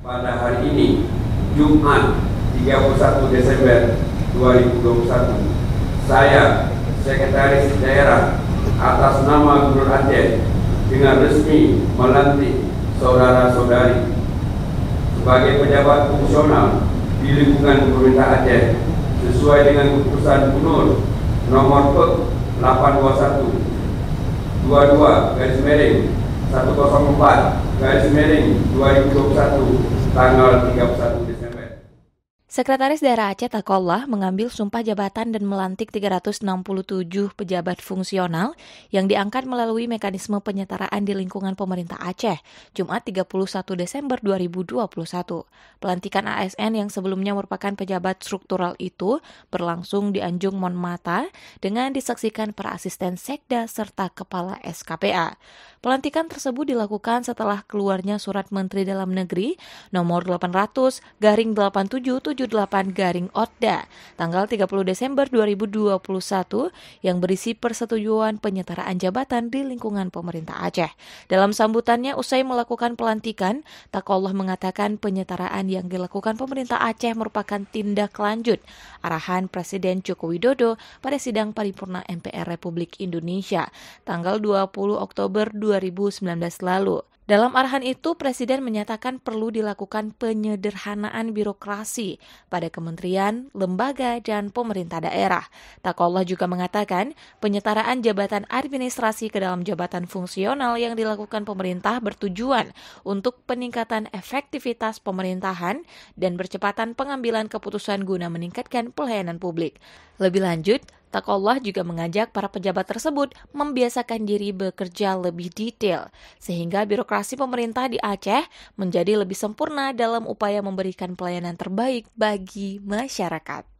pada hari ini Jumat 31 Desember 2021 saya Sekretaris Daerah atas nama Gubernur Aceh dengan resmi melantik saudara-saudari sebagai pejabat fungsional di lingkungan pemerintah Aceh sesuai dengan keputusan Gubernur nomor 821 22 garis miring 104 garis miring 2021 tanggal 31 Sekretaris Daerah Aceh Takollah mengambil sumpah jabatan dan melantik 367 pejabat fungsional yang diangkat melalui mekanisme penyetaraan di lingkungan pemerintah Aceh, Jumat 31 Desember 2021. Pelantikan ASN yang sebelumnya merupakan pejabat struktural itu berlangsung di Anjung Monmata dengan disaksikan para asisten sekda serta kepala SKPA. Pelantikan tersebut dilakukan setelah keluarnya Surat Menteri Dalam Negeri nomor 800 garing 87 78 garing Otda tanggal 30 Desember 2021 yang berisi persetujuan penyetaraan jabatan di lingkungan pemerintah Aceh. Dalam sambutannya usai melakukan pelantikan, Takoloh mengatakan penyetaraan yang dilakukan pemerintah Aceh merupakan tindak lanjut arahan Presiden Joko Widodo pada sidang paripurna MPR Republik Indonesia tanggal 20 Oktober 2019 lalu. Dalam arahan itu, Presiden menyatakan perlu dilakukan penyederhanaan birokrasi pada kementerian, lembaga, dan pemerintah daerah. Takallah juga mengatakan penyetaraan jabatan administrasi ke dalam jabatan fungsional yang dilakukan pemerintah bertujuan untuk peningkatan efektivitas pemerintahan dan percepatan pengambilan keputusan guna meningkatkan pelayanan publik. Lebih lanjut, Takolah juga mengajak para pejabat tersebut membiasakan diri bekerja lebih detail, sehingga birokrasi pemerintah di Aceh menjadi lebih sempurna dalam upaya memberikan pelayanan terbaik bagi masyarakat.